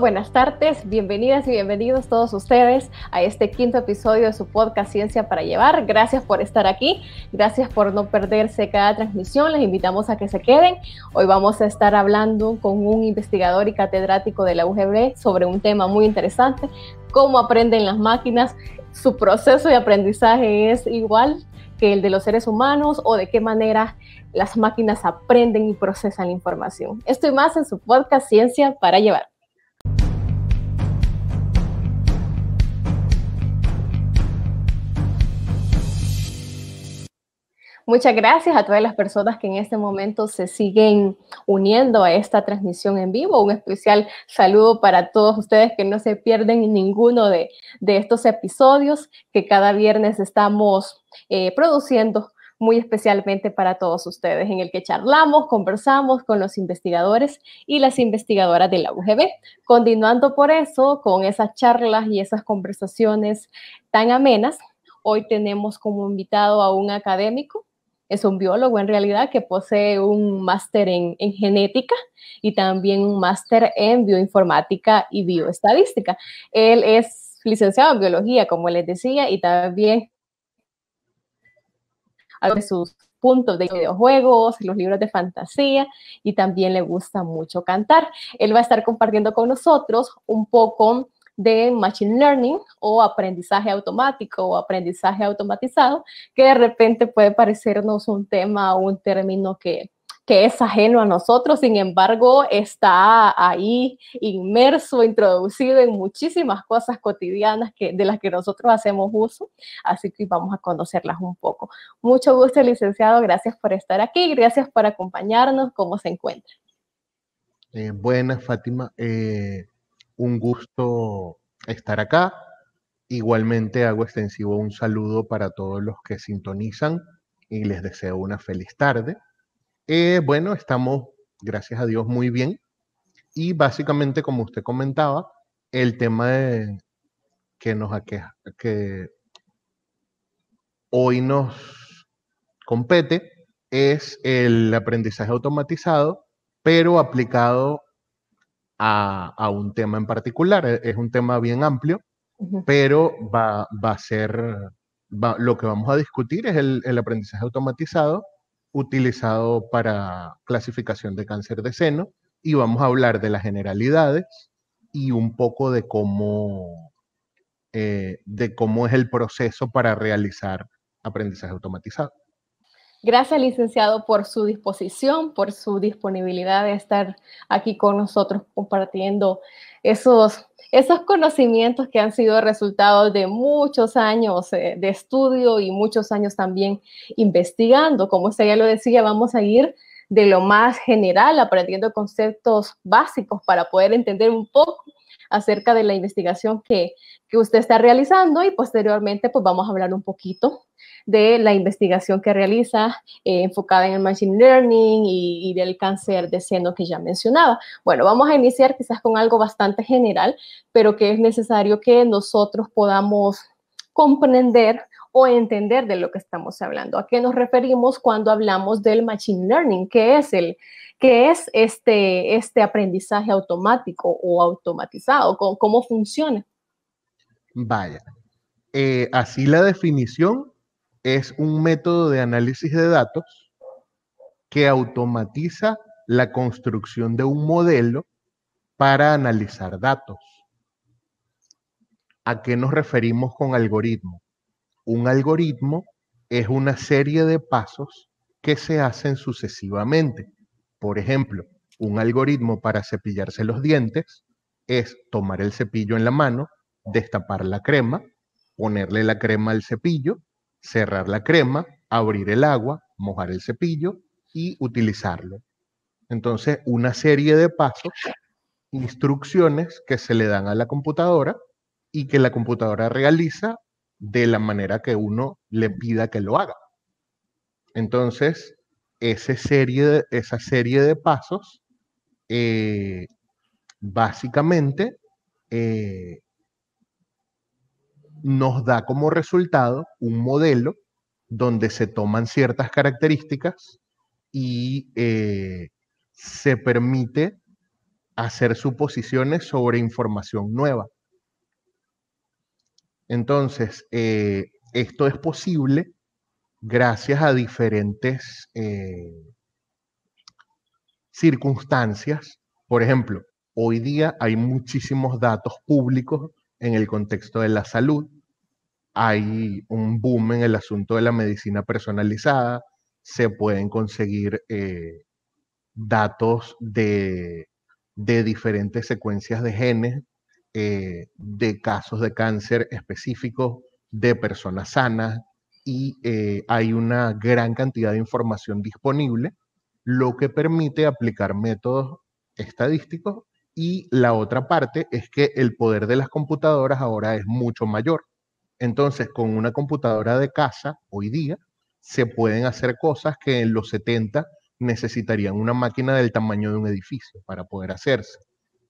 Buenas tardes, bienvenidas y bienvenidos todos ustedes a este quinto episodio de su podcast Ciencia para Llevar. Gracias por estar aquí, gracias por no perderse cada transmisión, les invitamos a que se queden. Hoy vamos a estar hablando con un investigador y catedrático de la UGB sobre un tema muy interesante, cómo aprenden las máquinas, su proceso de aprendizaje es igual que el de los seres humanos o de qué manera las máquinas aprenden y procesan la información. Esto más en su podcast Ciencia para Llevar. Muchas gracias a todas las personas que en este momento se siguen uniendo a esta transmisión en vivo. Un especial saludo para todos ustedes que no se pierden ninguno de, estos episodios que cada viernes estamos eh, produciendo muy especialmente para todos ustedes, en el que charlamos, conversamos con los investigadores y las investigadoras de la UGB, continuando por eso con esas charlas y esas conversaciones tan amenas. Hoy tenemos como invitado a un académico es un biólogo en realidad que posee un máster en, genética y también un máster en bioinformática y bioestadística. Él es licenciado en biología, como les decía, y también sus puntos de videojuegos, los libros de fantasía y también le gusta mucho cantar. Él va a estar compartiendo con nosotros un poco de Machine Learning o aprendizaje automático o aprendizaje automatizado, que de repente puede parecernos un tema o un término que, es ajeno a nosotros, sin embargo, está ahí inmerso, introducido en muchísimas cosas cotidianas que, de las que nosotros hacemos uso, así que vamos a conocerlas un poco. Mucho gusto, licenciado, gracias por estar aquí, gracias por acompañarnos, ¿cómo se encuentra? Eh, buenas, Fátima. Eh, un gusto estar acá. Igualmente hago extensivo un saludo para todos los que sintonizan y les deseo una feliz tarde. Eh, bueno, estamos, gracias a Dios, muy bien. Y básicamente, como usted comentaba, el tema que nos aqueja, que hoy nos compete es el aprendizaje automatizado, pero aplicado a, un tema en particular. E, es un tema bien amplio, pero va, a ser, lo que vamos a discutir es el, aprendizaje automatizado utilizado para clasificación de cáncer de seno y vamos a hablar de las generalidades y un poco de cómo, eh, de cómo es el proceso para realizar aprendizaje automatizado. Gracias, licenciado, por su disposición, por su disponibilidad de estar aquí con nosotros compartiendo esos, esos conocimientos que han sido resultados de muchos años eh, de estudio y muchos años también investigando. Como usted ya lo decía, vamos a ir de lo más general, aprendiendo conceptos básicos para poder entender un poco acerca de la investigación que, usted está realizando y posteriormente pues vamos a hablar un poquito de la investigación que realiza eh, enfocada en el Machine Learning y, y, del cáncer de seno que ya mencionaba. Bueno, vamos a iniciar quizás con algo bastante general, pero que es necesario que nosotros podamos comprender o entender de lo que estamos hablando. ¿A qué nos referimos cuando hablamos del Machine Learning? ¿Qué es el, qué es este, este aprendizaje automático o automatizado, cómo, cómo funciona. Vaya, eh, así la definición es un método de análisis de datos que automatiza la construcción de un modelo para analizar datos. ¿A qué nos referimos con algoritmo? Un algoritmo es una serie de pasos que se hacen sucesivamente. Por ejemplo, un algoritmo para cepillarse los dientes es tomar el cepillo en la mano, destapar la crema, ponerle la crema al cepillo, cerrar la crema, abrir el agua, mojar el cepillo y utilizarlo. Entonces, una serie de pasos, instrucciones que se le dan a la computadora y que la computadora realiza de la manera que uno le pida que lo haga. Entonces, serie esa serie de pasos eh, básicamente eh, nos da como resultado un modelo donde se toman ciertas características y eh, se permite hacer suposiciones sobre información nueva. Entonces, esto es posible gracias a diferentes eh, circunstancias. Por ejemplo, hoy día hay muchísimos datos públicos en el contexto de la salud. Hay un boom en el asunto de la medicina personalizada. Se pueden conseguir eh, datos de, diferentes secuencias de genes, eh, de casos de cáncer específicos, de personas sanas, y eh, hay una gran cantidad de información disponible, lo que permite aplicar métodos estadísticos y la otra parte es que el poder de las computadoras ahora es mucho mayor. Entonces, con una computadora de casa hoy día, se pueden hacer cosas que en los 70 necesitarían una máquina del tamaño de un edificio para poder hacerse.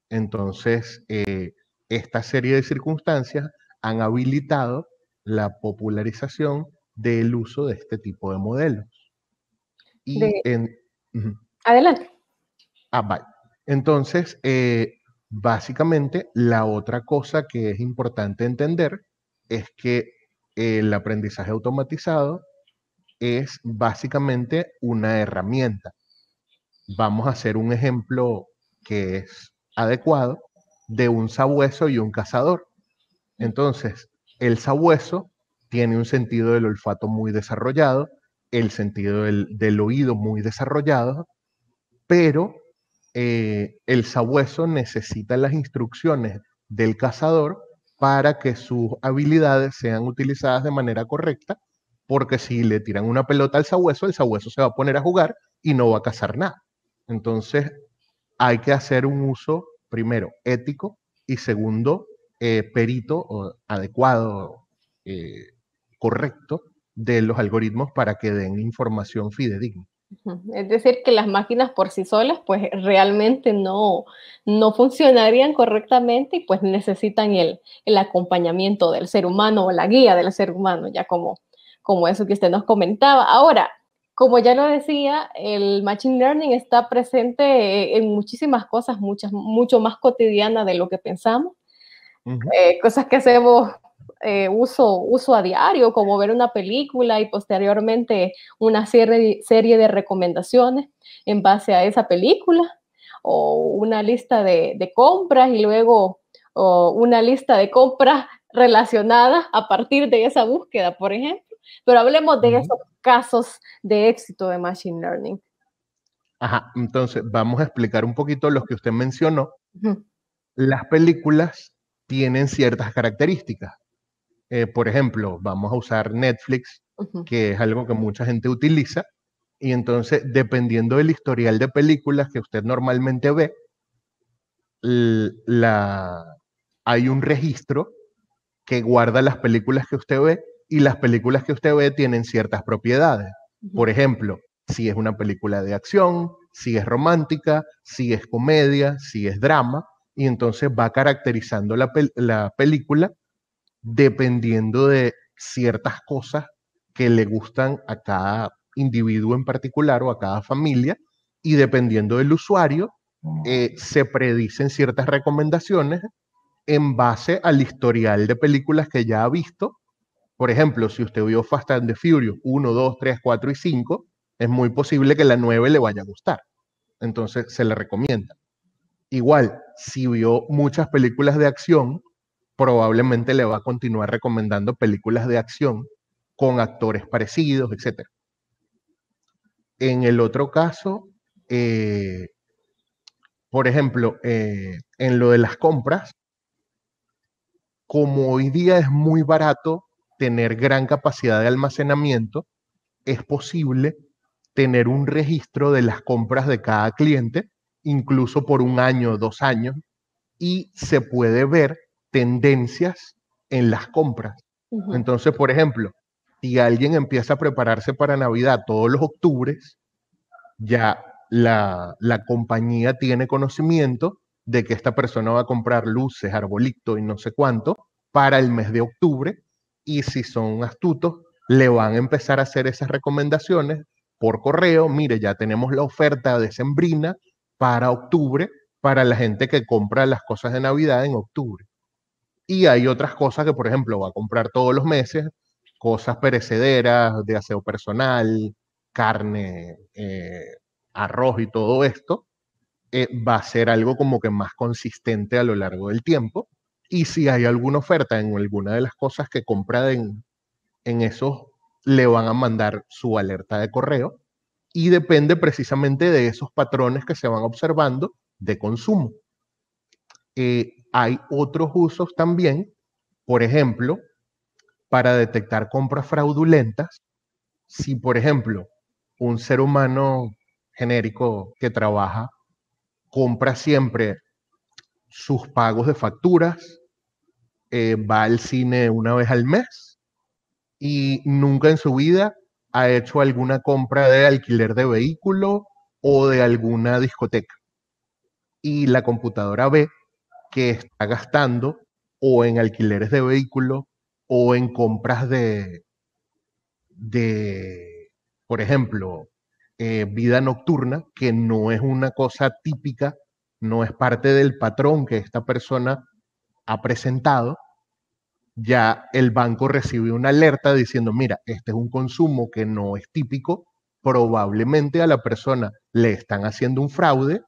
Entonces, eh, esta serie de circunstancias han habilitado la popularización del uso de este tipo de modelos. En, Adelante. Ah, vale. Entonces, eh, básicamente, la otra cosa que es importante entender es que el aprendizaje automatizado es básicamente una herramienta. Vamos a hacer un ejemplo que es adecuado de un sabueso y un cazador. Entonces, el sabueso tiene un sentido del olfato muy desarrollado, el sentido del, oído muy desarrollado, pero eh, el sabueso necesita las instrucciones del cazador para que sus habilidades sean utilizadas de manera correcta, porque si le tiran una pelota al sabueso, el sabueso se va a poner a jugar y no va a cazar nada. Entonces, hay que hacer un uso, primero, ético y segundo, eh, perito o adecuado, eh, correcto de los algoritmos para que den información fidedigna. Es decir, que las máquinas por sí solas pues realmente no, no funcionarían correctamente y pues necesitan el, acompañamiento del ser humano o la guía del ser humano, ya como, como eso que usted nos comentaba. Ahora, como ya lo decía, el Machine Learning está presente en muchísimas cosas, muchas, mucho más cotidiana de lo que pensamos. Eh, cosas que hacemos eh, uso, uso a diario, como ver una película y posteriormente una serie, de recomendaciones en base a esa película o una lista de, compras y luego una lista de compras relacionada a partir de esa búsqueda, por ejemplo. Pero hablemos de esos casos de éxito de Machine Learning. Ajá, entonces vamos a explicar un poquito los que usted mencionó. Las películas tienen ciertas características. Eh, por ejemplo, vamos a usar Netflix, que es algo que mucha gente utiliza, y entonces, dependiendo del historial de películas que usted normalmente ve, hay un registro que guarda las películas que usted ve y las películas que usted ve tienen ciertas propiedades. Por ejemplo, si es una película de acción, si es romántica, si es comedia, si es drama, y entonces va caracterizando la película dependiendo de ciertas cosas que le gustan a cada individuo en particular o a cada familia y dependiendo del usuario mm. eh, se predicen ciertas recomendaciones en base al historial de películas que ya ha visto. Por ejemplo, si usted vio Fast and the Furious 1, 2, 3, 4 y 5, es muy posible que la 9 le vaya a gustar. Entonces se le recomienda. Igual, si vio muchas películas de acción, probablemente le va a continuar recomendando películas de acción con actores parecidos, etc. En el otro caso, eh, por ejemplo, eh, en lo de las compras, como hoy día es muy barato tener gran capacidad de almacenamiento, es posible tener un registro de las compras de cada cliente, incluso por un año o dos años, y se puede ver tendencias en las compras. Entonces, por ejemplo, si alguien empieza a prepararse para Navidad todos los octubres, ya la, la compañía tiene conocimiento de que esta persona va a comprar luces, arbolito y no sé cuánto para el mes de octubre. Y si son astutos, le van a empezar a hacer esas recomendaciones por correo. Mire, ya tenemos la oferta de Sembrina para octubre, para la gente que compra las cosas de Navidad en octubre. Y hay otras cosas que, por ejemplo, va a comprar todos los meses, cosas perecederas de aseo personal, carne, eh, arroz y todo esto, eh, va a ser algo como que más consistente a lo largo del tiempo. Y si hay alguna oferta en alguna de las cosas que compra en, en esos, le van a mandar su alerta de correo. Y depende precisamente de esos patrones que se van observando de consumo. Eh, hay otros usos también, por ejemplo, para detectar compras fraudulentas. Si, por ejemplo, un ser humano genérico que trabaja compra siempre sus pagos de facturas, eh, va al cine una vez al mes y nunca en su vida ha hecho alguna compra de alquiler de vehículo o de alguna discoteca. Y la computadora ve que está gastando o en alquileres de vehículos o en compras de, de por ejemplo, eh, vida nocturna, que no es una cosa típica, no es parte del patrón que esta persona ha presentado, ya el banco recibe una alerta diciendo, mira, este es un consumo que no es típico, probablemente a la persona le están haciendo un fraude,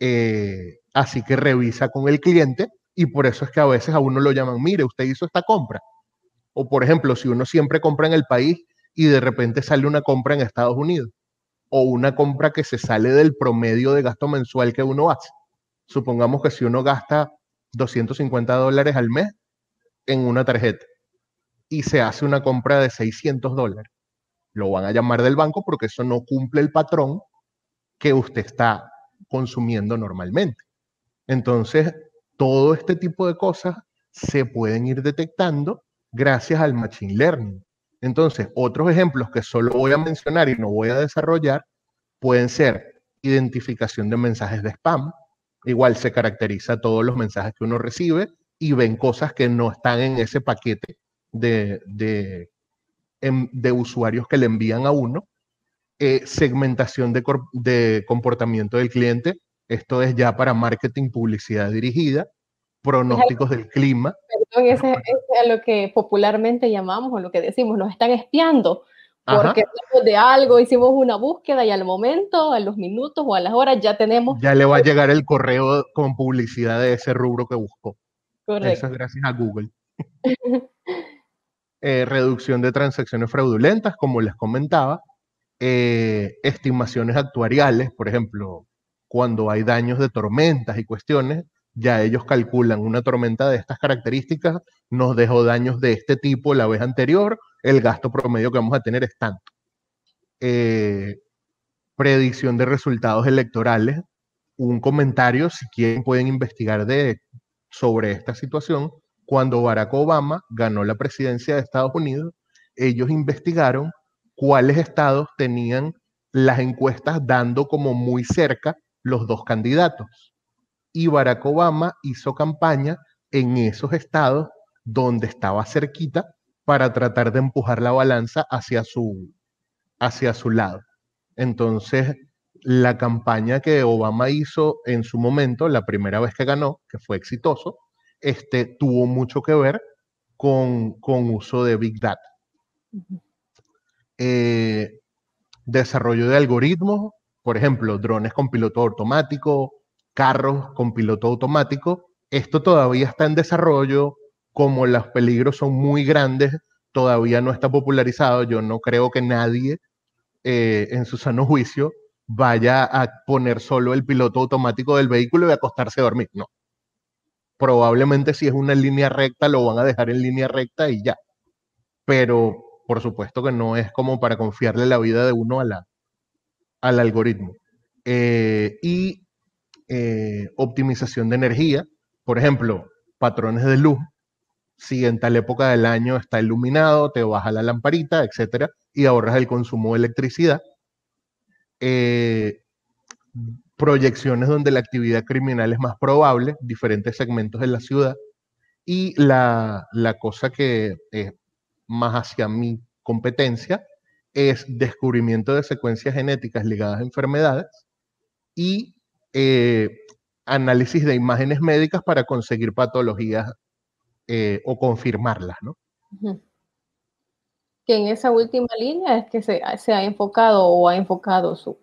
eh, así que revisa con el cliente y por eso es que a veces a uno lo llaman, mire, usted hizo esta compra. O por ejemplo, si uno siempre compra en el país y de repente sale una compra en Estados Unidos o una compra que se sale del promedio de gasto mensual que uno hace. Supongamos que si uno gasta 250 dólares al mes en una tarjeta y se hace una compra de 600 dólares, lo van a llamar del banco porque eso no cumple el patrón que usted está consumiendo normalmente. Entonces, todo este tipo de cosas se pueden ir detectando gracias al Machine Learning. Entonces, otros ejemplos que solo voy a mencionar y no voy a desarrollar pueden ser identificación de mensajes de spam. Igual se caracteriza todos los mensajes que uno recibe y ven cosas que no están en ese paquete de, em, usuarios que le envían a uno. Eh, segmentación de comportamiento del cliente esto es ya para marketing, publicidad dirigida, pronósticos del clima. Perdón, ese, es lo que popularmente llamamos o lo que decimos, nos están espiando. Porque hablamos de algo, hicimos una búsqueda y al momento, a los minutos o a las horas ya tenemos. Ya le va a llegar el correo con publicidad de ese rubro que buscó. Correcto. Eso es gracias a Google. Eh, reducción de transacciones fraudulentas, como les comentaba. Eh, estimaciones actuariales, por ejemplo, cuando hay daños de tormentas y cuestiones, ya ellos calculan una tormenta de estas características, nos dejó daños de este tipo la vez anterior, el gasto promedio que vamos a tener es tanto. Eh, predicción de resultados electorales, un comentario, si quieren pueden investigar de, sobre esta situación. Cuando Barack Obama ganó la presidencia de Estados Unidos, ellos investigaron cuáles estados tenían las encuestas dando como muy cerca los dos candidatos. Y Barack Obama hizo campaña en esos estados donde estaba cerquita para tratar de empujar la balanza hacia su, hacia su lado. Entonces, la campaña que Obama hizo en su momento, la primera vez que ganó, que fue exitoso, este, tuvo mucho que ver con, uso de Big Data. Eh, desarrollo de algoritmos, por ejemplo, drones con piloto automático, carros con piloto automático. Esto todavía está en desarrollo, como los peligros son muy grandes, todavía no está popularizado. Yo no creo que nadie eh, en su sano juicio vaya a poner solo el piloto automático del vehículo y acostarse a dormir. No. Probablemente si es una línea recta, lo van a dejar en línea recta y ya. Pero por supuesto que no es como para confiarle la vida de uno a la, al algoritmo. Eh, y eh, optimización de energía, por ejemplo, patrones de luz. Si en tal época del año está iluminado, te baja la lamparita, etcétera, y ahorras el consumo de electricidad. Eh, proyecciones donde la actividad criminal es más probable, diferentes segmentos de la ciudad. Y la, la cosa que es más hacia mi competencia es descubrimiento de secuencias genéticas ligadas a enfermedades y eh, análisis de imágenes médicas para conseguir patologías eh, o confirmarlas, ¿no? Que en esa última línea es que se, ha enfocado o ha enfocado su,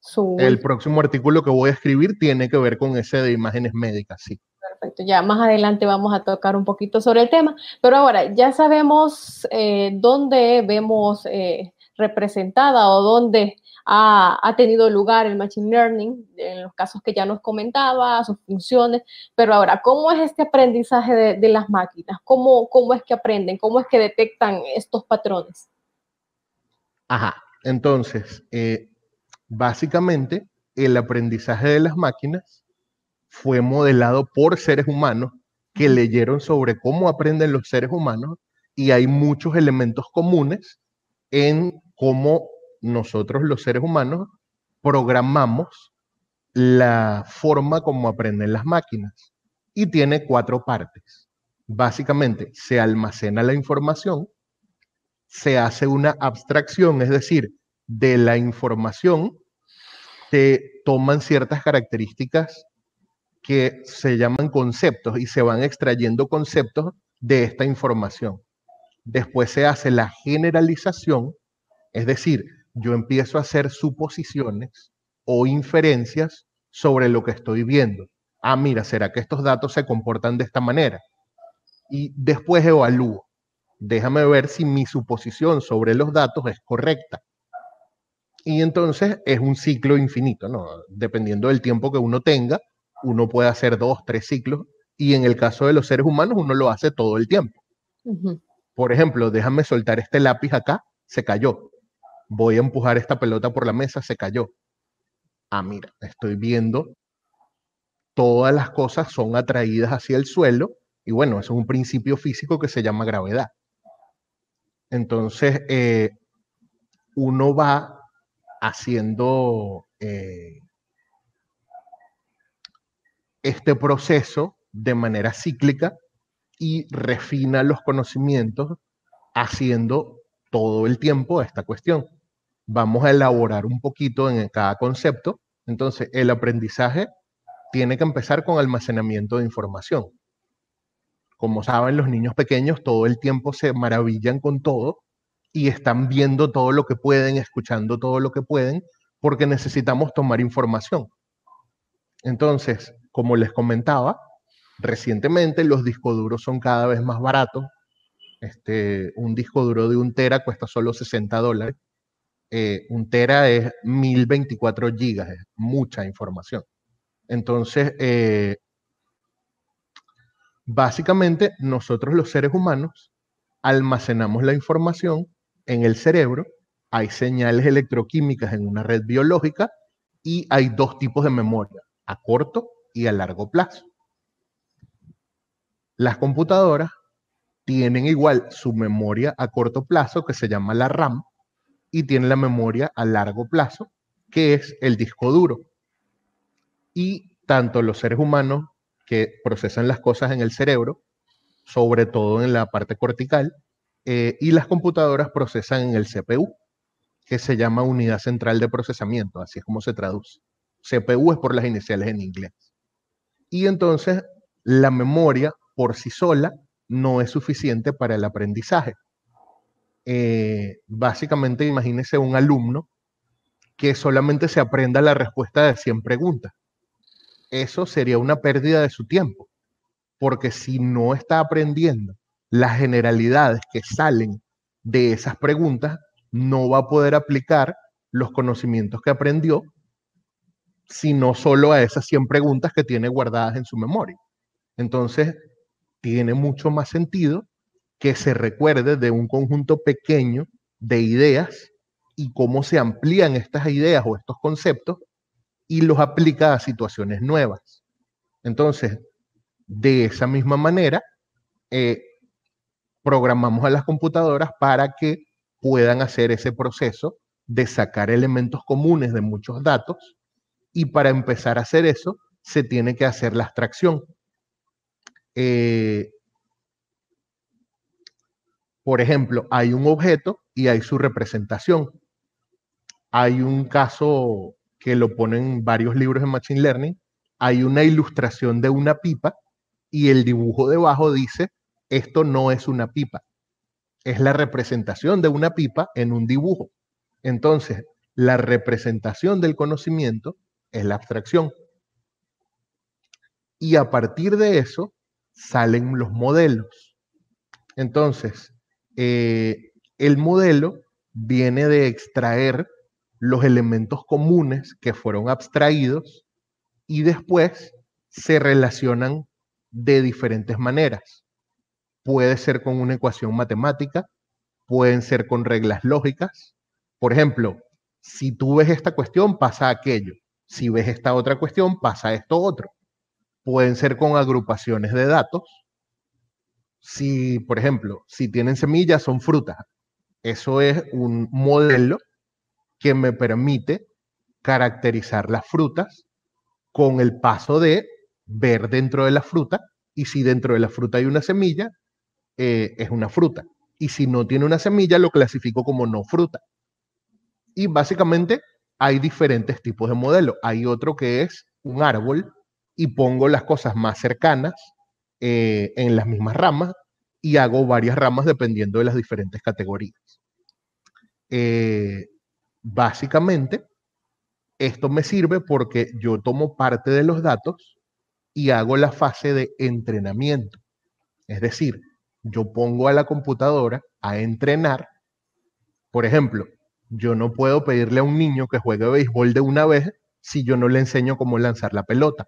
su... El próximo artículo que voy a escribir tiene que ver con ese de imágenes médicas, sí. Perfecto, ya más adelante vamos a tocar un poquito sobre el tema, pero ahora ya sabemos eh, dónde vemos representada o dónde ha, tenido lugar el Machine Learning, en los casos que ya nos comentaba, sus funciones, pero ahora, ¿cómo es este aprendizaje de, las máquinas? ¿Cómo, ¿Cómo es que aprenden? ¿Cómo es que detectan estos patrones? Ajá, entonces, eh, básicamente, el aprendizaje de las máquinas fue modelado por seres humanos que leyeron sobre cómo aprenden los seres humanos y hay muchos elementos comunes en cómo nosotros los seres humanos programamos la forma como aprenden las máquinas. Y tiene cuatro partes. Básicamente, se almacena la información, se hace una abstracción, es decir, de la información se toman ciertas características que se llaman conceptos y se van extrayendo conceptos de esta información. Después se hace la generalización, es decir, yo empiezo a hacer suposiciones o inferencias sobre lo que estoy viendo. Ah, mira, ¿será que estos datos se comportan de esta manera? Y después evalúo. Déjame ver si mi suposición sobre los datos es correcta. Y entonces es un ciclo infinito, ¿no? Dependiendo del tiempo que uno tenga, uno puede hacer dos, tres ciclos, y en el caso de los seres humanos, uno lo hace todo el tiempo. Por ejemplo, déjame soltar este lápiz acá, se cayó voy a empujar esta pelota por la mesa, se cayó. Ah, mira, estoy viendo, todas las cosas son atraídas hacia el suelo y bueno, eso es un principio físico que se llama gravedad. Entonces, eh, uno va haciendo eh, este proceso de manera cíclica y refina los conocimientos haciendo todo el tiempo esta cuestión vamos a elaborar un poquito en cada concepto. Entonces, el aprendizaje tiene que empezar con almacenamiento de información. Como saben, los niños pequeños todo el tiempo se maravillan con todo y están viendo todo lo que pueden, escuchando todo lo que pueden, porque necesitamos tomar información. Entonces, como les comentaba, recientemente los discos duros son cada vez más baratos. Este, un disco duro de un tera cuesta solo 60 dólares eh, un tera es 1024 gigas, es mucha información. Entonces, eh, básicamente nosotros los seres humanos almacenamos la información en el cerebro, hay señales electroquímicas en una red biológica y hay dos tipos de memoria, a corto y a largo plazo. Las computadoras tienen igual su memoria a corto plazo que se llama la RAM, y tiene la memoria a largo plazo, que es el disco duro. Y tanto los seres humanos que procesan las cosas en el cerebro, sobre todo en la parte cortical, eh, y las computadoras procesan en el CPU, que se llama unidad central de procesamiento, así es como se traduce. CPU es por las iniciales en inglés. Y entonces la memoria por sí sola no es suficiente para el aprendizaje. Eh, básicamente imagínese un alumno que solamente se aprenda la respuesta de 100 preguntas. Eso sería una pérdida de su tiempo, porque si no está aprendiendo las generalidades que salen de esas preguntas, no va a poder aplicar los conocimientos que aprendió, sino solo a esas 100 preguntas que tiene guardadas en su memoria. Entonces, tiene mucho más sentido que se recuerde de un conjunto pequeño de ideas y cómo se amplían estas ideas o estos conceptos y los aplica a situaciones nuevas. Entonces, de esa misma manera, eh, programamos a las computadoras para que puedan hacer ese proceso de sacar elementos comunes de muchos datos y para empezar a hacer eso se tiene que hacer la abstracción. Eh, por ejemplo, hay un objeto y hay su representación. Hay un caso que lo ponen varios libros en Machine Learning. Hay una ilustración de una pipa y el dibujo debajo dice, esto no es una pipa. Es la representación de una pipa en un dibujo. Entonces, la representación del conocimiento es la abstracción. Y a partir de eso salen los modelos. Entonces, eh, el modelo viene de extraer los elementos comunes que fueron abstraídos y después se relacionan de diferentes maneras. Puede ser con una ecuación matemática, pueden ser con reglas lógicas. Por ejemplo, si tú ves esta cuestión, pasa aquello. Si ves esta otra cuestión, pasa esto otro. Pueden ser con agrupaciones de datos si, por ejemplo, si tienen semillas, son frutas. Eso es un modelo que me permite caracterizar las frutas con el paso de ver dentro de la fruta y si dentro de la fruta hay una semilla, eh, es una fruta. Y si no tiene una semilla, lo clasifico como no fruta. Y básicamente hay diferentes tipos de modelos. Hay otro que es un árbol y pongo las cosas más cercanas eh, en las mismas ramas y hago varias ramas dependiendo de las diferentes categorías. Eh, básicamente, esto me sirve porque yo tomo parte de los datos y hago la fase de entrenamiento. Es decir, yo pongo a la computadora a entrenar. Por ejemplo, yo no puedo pedirle a un niño que juegue béisbol de una vez si yo no le enseño cómo lanzar la pelota.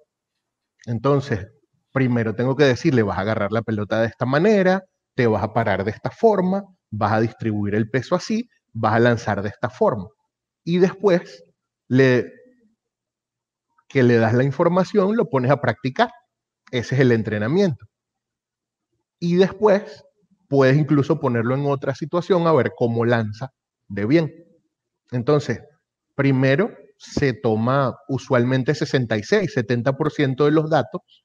Entonces, primero tengo que decirle, vas a agarrar la pelota de esta manera, te vas a parar de esta forma, vas a distribuir el peso así, vas a lanzar de esta forma. Y después le, que le das la información, lo pones a practicar. Ese es el entrenamiento. Y después puedes incluso ponerlo en otra situación a ver cómo lanza de bien. Entonces, primero se toma usualmente 66, 70% de los datos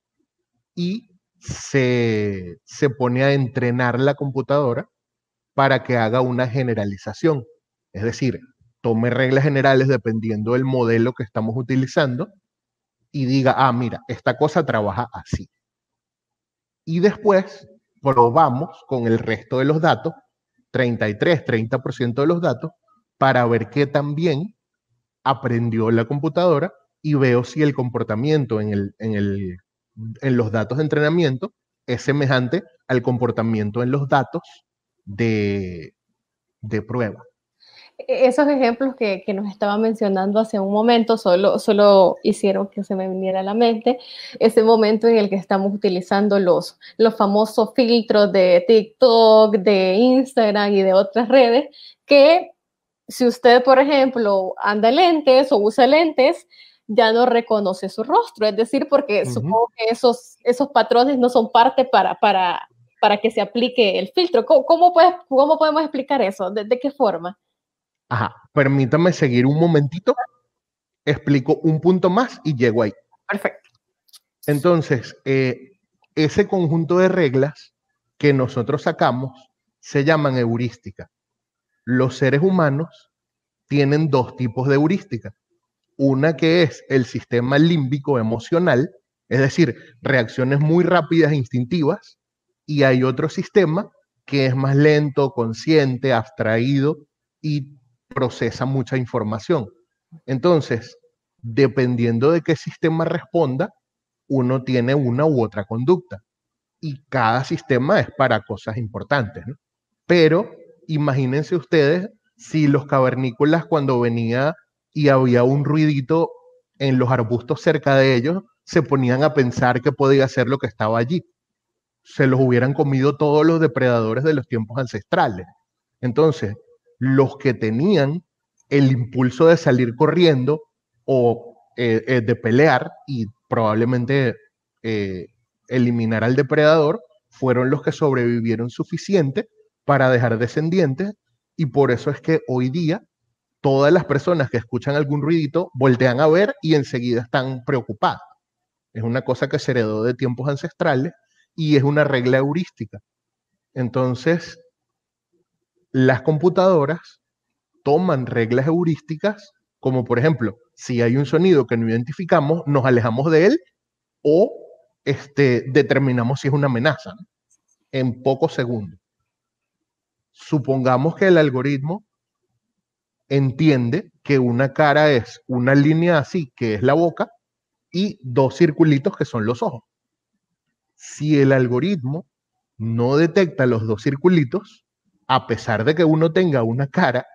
y se, pone a entrenar la computadora para que haga una generalización. Es decir, tome reglas generales dependiendo del modelo que estamos utilizando y diga, ah, mira, esta cosa trabaja así. Y después probamos con el resto de los datos, 33, 30% de los datos, para ver qué también aprendió la computadora y veo si el comportamiento en el en los datos de entrenamiento es semejante al comportamiento en los datos de, de prueba. E-, esos ejemplos que, nos estaba mencionando hace un momento solo, solo hicieron que se me viniera a la mente ese momento en el que estamos utilizando los, los famosos filtros de TikTok, de Instagram y de otras redes, que si usted, por ejemplo, anda lentes o usa lentes, ya no reconoce su rostro, es decir, porque supongo que esos, esos patrones no son parte para, para, para que se aplique el filtro. ¿Cómo, podemos explicar eso? ¿De, qué forma? Ajá, permítame seguir un momentito, explico un punto más y llego ahí. Perfecto. Entonces, eh, ese conjunto de reglas que nosotros sacamos se llaman heurística. Los seres humanos tienen dos tipos de heurística. Una que es el sistema límbico emocional, es decir, reacciones muy rápidas e instintivas, y hay otro sistema que es más lento, consciente, abstraído y procesa mucha información. Entonces, dependiendo de qué sistema responda, uno tiene una u otra conducta. Y cada sistema es para cosas importantes. Pero imagínense ustedes si los cavernícolas cuando venía y había un ruidito en los arbustos cerca de ellos, se ponían a pensar que podía ser lo que estaba allí. Se los hubieran comido todos los depredadores de los tiempos ancestrales. Entonces, los que tenían el impulso de salir corriendo o eh, eh, de pelear y probablemente eh, eliminar al depredador, fueron los que sobrevivieron suficiente para dejar descendientes y por eso es que hoy día todas las personas que escuchan algún ruidito voltean a ver y enseguida están preocupadas. Es una cosa que se heredó de tiempos ancestrales y es una regla heurística. Entonces, las computadoras toman reglas heurísticas, como por ejemplo, si hay un sonido que no identificamos, nos alejamos de él o este, determinamos si es una amenaza en pocos segundos. Supongamos que el algoritmo entiende que una cara es una línea así, que es la boca, y dos circulitos que son los ojos. Si el algoritmo no detecta los dos circulitos, a pesar de que uno tenga una cara,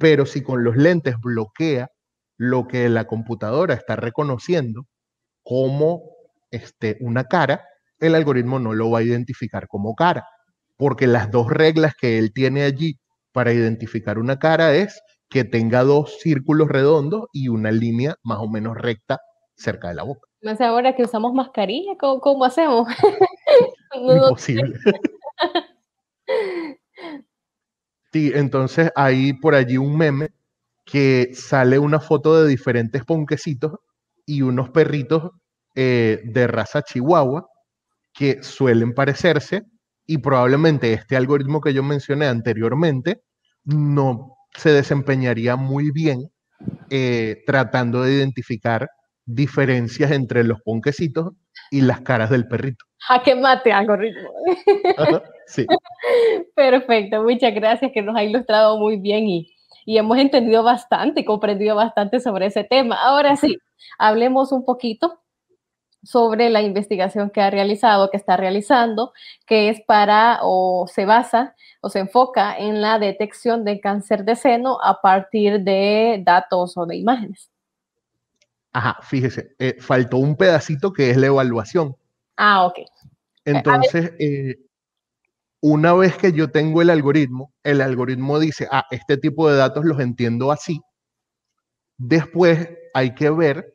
pero si con los lentes bloquea lo que la computadora está reconociendo como este, una cara, el algoritmo no lo va a identificar como cara, porque las dos reglas que él tiene allí para identificar una cara es que tenga dos círculos redondos y una línea más o menos recta cerca de la boca. ¿No sé ahora que usamos mascarilla, ¿cómo, hacemos? Imposible. sí, entonces hay por allí un meme que sale una foto de diferentes ponquecitos y unos perritos eh, de raza chihuahua que suelen parecerse y probablemente este algoritmo que yo mencioné anteriormente no se desempeñaría muy bien eh, tratando de identificar diferencias entre los ponquecitos y las caras del perrito. A que mate algoritmo. sí. Perfecto, muchas gracias que nos ha ilustrado muy bien y, y hemos entendido bastante, comprendido bastante sobre ese tema. Ahora sí, hablemos un poquito sobre la investigación que ha realizado, que está realizando, que es para o se basa o se enfoca en la detección de cáncer de seno a partir de datos o de imágenes. Ajá, fíjese, eh, faltó un pedacito que es la evaluación. Ah, ok. Entonces, eh, una vez que yo tengo el algoritmo, el algoritmo dice, ah, este tipo de datos los entiendo así. Después hay que ver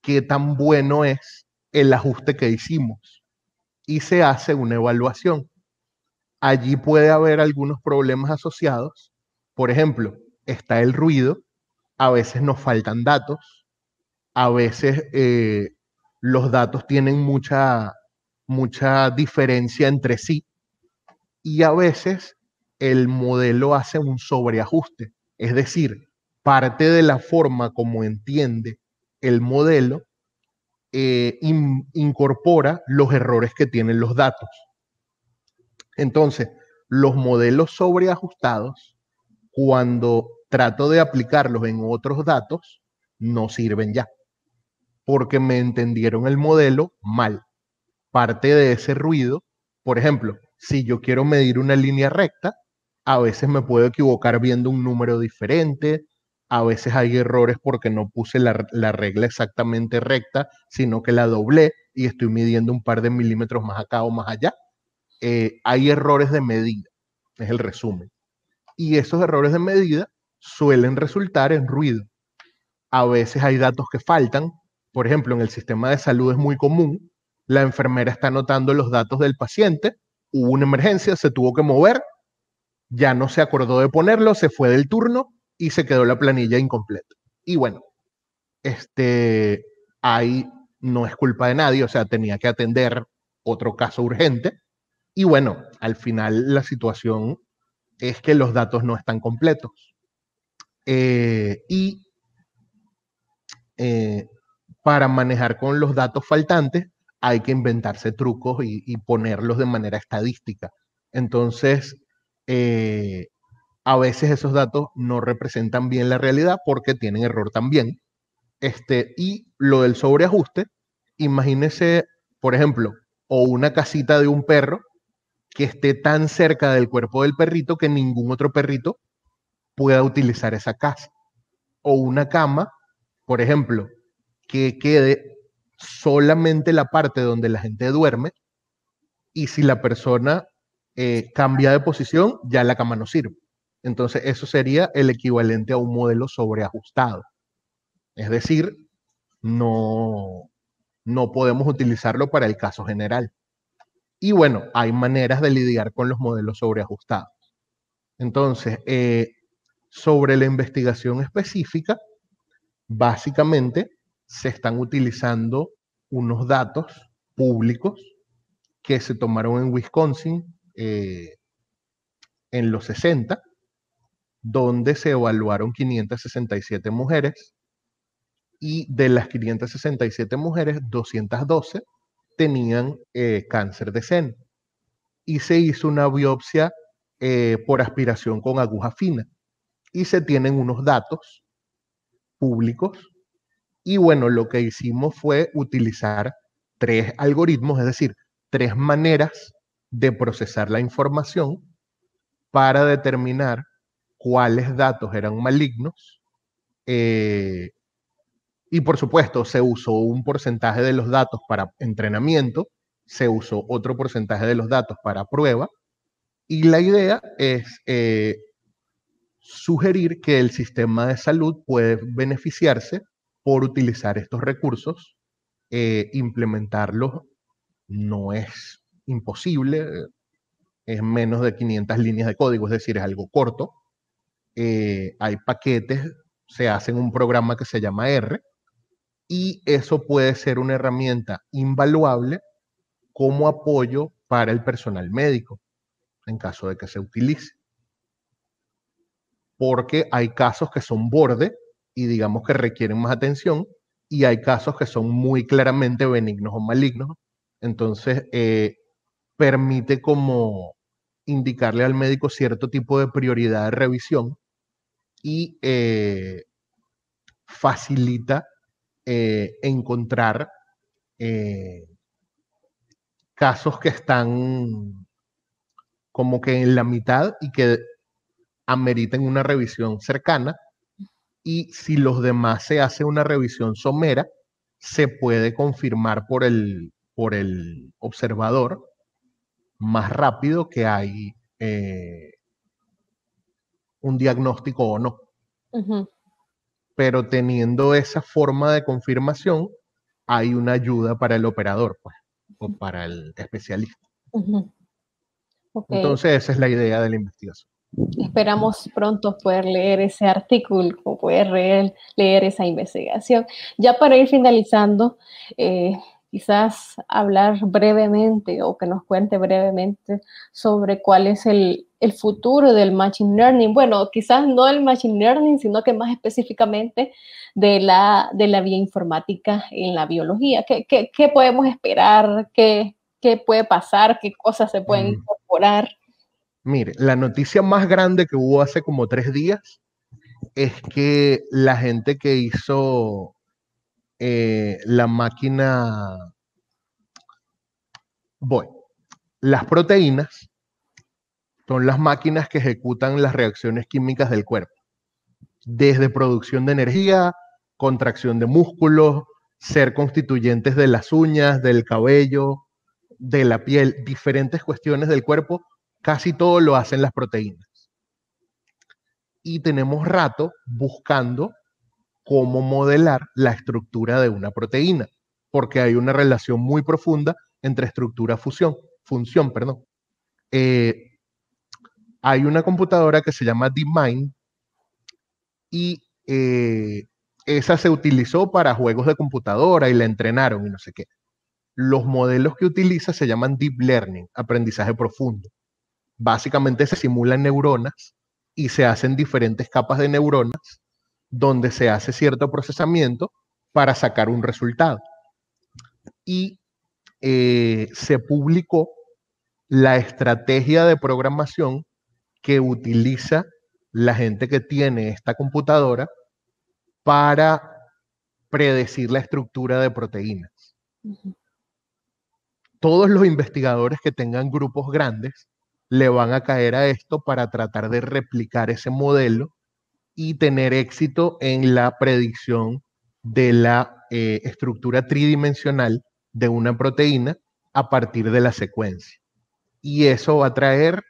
qué tan bueno es el ajuste que hicimos y se hace una evaluación. Allí puede haber algunos problemas asociados. Por ejemplo, está el ruido, a veces nos faltan datos, a veces eh, los datos tienen mucha, mucha diferencia entre sí y a veces el modelo hace un sobreajuste. Es decir, parte de la forma como entiende el modelo eh, incorpora los errores que tienen los datos. Entonces, los modelos sobreajustados, cuando trato de aplicarlos en otros datos, no sirven ya, porque me entendieron el modelo mal. Parte de ese ruido, por ejemplo, si yo quiero medir una línea recta, a veces me puedo equivocar viendo un número diferente, a veces hay errores porque no puse la, regla exactamente recta, sino que la doblé y estoy midiendo un par de milímetros más acá o más allá. Eh, hay errores de medida, es el resumen. Y esos errores de medida suelen resultar en ruido. A veces hay datos que faltan. Por ejemplo, en el sistema de salud es muy común. La enfermera está anotando los datos del paciente, hubo una emergencia, se tuvo que mover, ya no se acordó de ponerlo, se fue del turno, y se quedó la planilla incompleta. Y bueno, este, ahí no es culpa de nadie, o sea, tenía que atender otro caso urgente. Y bueno, al final la situación es que los datos no están completos. Eh, y eh, para manejar con los datos faltantes hay que inventarse trucos y, y ponerlos de manera estadística. Entonces, eh, a veces esos datos no representan bien la realidad porque tienen error también. Este, y lo del sobreajuste, imagínese, por ejemplo, o una casita de un perro que esté tan cerca del cuerpo del perrito que ningún otro perrito pueda utilizar esa casa. O una cama, por ejemplo, que quede solamente la parte donde la gente duerme y si la persona eh, cambia de posición, ya la cama no sirve. Entonces, eso sería el equivalente a un modelo sobreajustado. Es decir, no, podemos utilizarlo para el caso general. Y bueno, hay maneras de lidiar con los modelos sobreajustados. Entonces, eh, sobre la investigación específica, básicamente se están utilizando unos datos públicos que se tomaron en Wisconsin eh, en los 60 donde se evaluaron 567 mujeres y de las 567 mujeres, 212 tenían eh, cáncer de seno y se hizo una biopsia eh, por aspiración con aguja fina y se tienen unos datos públicos y bueno, lo que hicimos fue utilizar tres algoritmos, es decir, tres maneras de procesar la información para determinar cuáles datos eran malignos. Eh, y por supuesto, se usó un porcentaje de los datos para entrenamiento, se usó otro porcentaje de los datos para prueba. Y la idea es eh, sugerir que el sistema de salud puede beneficiarse por utilizar estos recursos, eh, implementarlos no es imposible, es menos de 500 líneas de código, es decir, es algo corto, eh, hay paquetes, se hacen un programa que se llama R, y eso puede ser una herramienta invaluable como apoyo para el personal médico, en caso de que se utilice. Porque hay casos que son borde y digamos que requieren más atención, y hay casos que son muy claramente benignos o malignos. Entonces, eh, permite como indicarle al médico cierto tipo de prioridad de revisión y eh, facilita eh, encontrar eh, casos que están como que en la mitad y que ameriten una revisión cercana. Y si los demás se hace una revisión somera, se puede confirmar por el, por el observador más rápido que hay un diagnóstico o no. Pero teniendo esa forma de confirmación, hay una ayuda para el operador pues, o para el especialista. Entonces, esa es la idea de la investigación. Esperamos pronto poder leer ese artículo o poder leer, esa investigación. Ya para ir finalizando, eh, quizás hablar brevemente o que nos cuente brevemente sobre cuál es el, el futuro del Machine Learning. Bueno, quizás no el Machine Learning, sino que más específicamente de la, de la bioinformática en la biología. ¿Qué, qué, qué podemos esperar? ¿Qué, ¿Qué puede pasar? ¿Qué cosas se pueden mm. incorporar? Mire, la noticia más grande que hubo hace como tres días es que la gente que hizo eh, la máquina, bueno, las proteínas son las máquinas que ejecutan las reacciones químicas del cuerpo, desde producción de energía, contracción de músculos, ser constituyentes de las uñas, del cabello, de la piel, diferentes cuestiones del cuerpo, casi todo lo hacen las proteínas. Y tenemos rato buscando cómo modelar la estructura de una proteína, porque hay una relación muy profunda entre estructura fusión, función, perdón. Eh, hay una computadora que se llama DeepMind y eh, esa se utilizó para juegos de computadora y la entrenaron y no sé qué. Los modelos que utiliza se llaman Deep Learning, aprendizaje profundo. Básicamente se simulan neuronas y se hacen diferentes capas de neuronas donde se hace cierto procesamiento para sacar un resultado. Y eh, se publicó la estrategia de programación que utiliza la gente que tiene esta computadora para predecir la estructura de proteínas. Todos los investigadores que tengan grupos grandes le van a caer a esto para tratar de replicar ese modelo y tener éxito en la predicción de la eh, estructura tridimensional de una proteína a partir de la secuencia. Y eso va a traer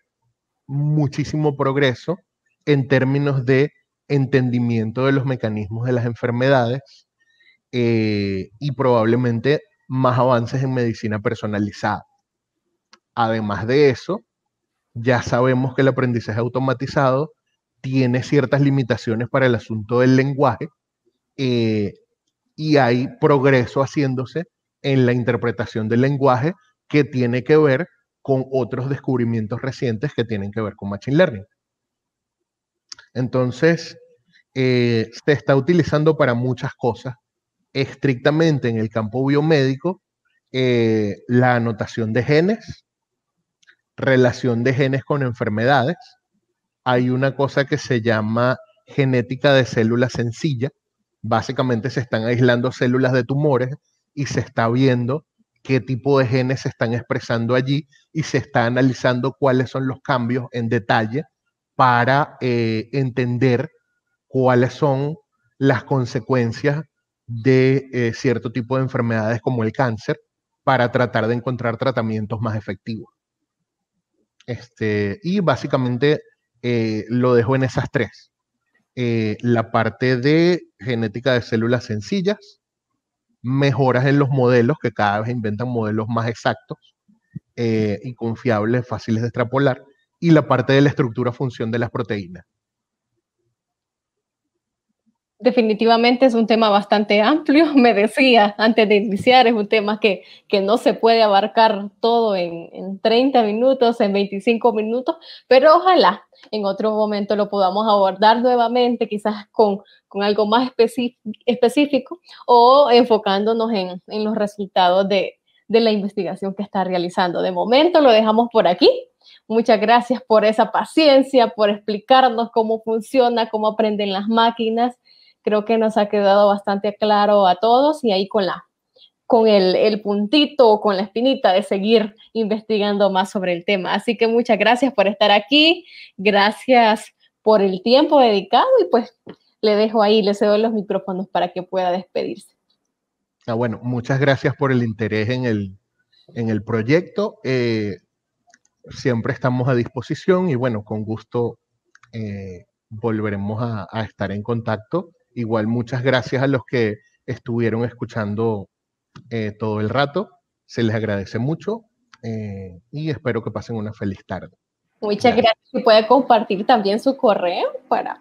muchísimo progreso en términos de entendimiento de los mecanismos de las enfermedades eh, y probablemente más avances en medicina personalizada. Además de eso, ya sabemos que el aprendizaje automatizado tiene ciertas limitaciones para el asunto del lenguaje eh, y hay progreso haciéndose en la interpretación del lenguaje que tiene que ver con otros descubrimientos recientes que tienen que ver con Machine Learning. Entonces, eh, se está utilizando para muchas cosas. Estrictamente en el campo biomédico, eh, la anotación de genes, relación de genes con enfermedades. Hay una cosa que se llama genética de células sencilla. Básicamente se están aislando células de tumores y se está viendo qué tipo de genes se están expresando allí y se está analizando cuáles son los cambios en detalle para eh, entender cuáles son las consecuencias de eh, cierto tipo de enfermedades como el cáncer para tratar de encontrar tratamientos más efectivos. Este, y básicamente eh, lo dejo en esas tres. la parte de genética de células sencillas, mejoras en los modelos, que cada vez inventan modelos más exactos eh, y confiables, fáciles de extrapolar, y la parte de la estructura función de las proteínas. Definitivamente es un tema bastante amplio, me decía antes de iniciar, es un tema que, no se puede abarcar todo en, en 30 minutos, en 25 minutos, pero ojalá en otro momento lo podamos abordar nuevamente, quizás con, algo más específico o enfocándonos en, los resultados de, de la investigación que está realizando. De momento lo dejamos por aquí. Muchas gracias por esa paciencia, por explicarnos cómo funciona, cómo aprenden las máquinas. Creo que nos ha quedado bastante claro a todos y ahí con la con el, puntito o con la espinita de seguir investigando más sobre el tema. Así que muchas gracias por estar aquí, gracias por el tiempo dedicado y pues le dejo ahí, le cedo los micrófonos para que pueda despedirse. Ah, bueno, muchas gracias por el interés en el, en el proyecto. Eh, siempre estamos a disposición y bueno, con gusto eh, volveremos a, a estar en contacto. Igual muchas gracias a los que estuvieron escuchando eh, todo el rato. Se les agradece mucho eh, y espero que pasen una feliz tarde. Muchas gracias. puede compartir también su correo para,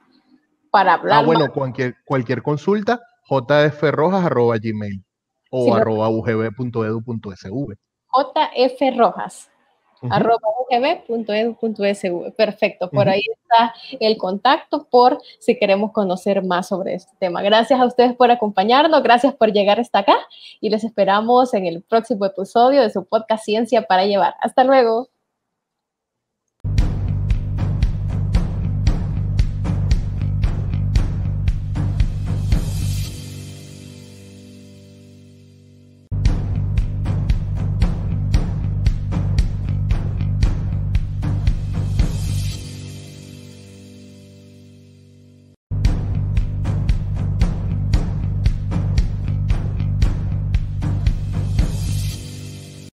para hablar. Ah, bueno, cualquier, cualquier consulta, gmail o arroba ugb.edu.sv. jfrojas eh, perfecto, por ahí está el contacto por si queremos conocer más sobre este tema. Gracias a ustedes por acompañarnos, gracias por llegar hasta acá y les esperamos en el próximo episodio de su podcast Ciencia para Llevar. Hasta luego.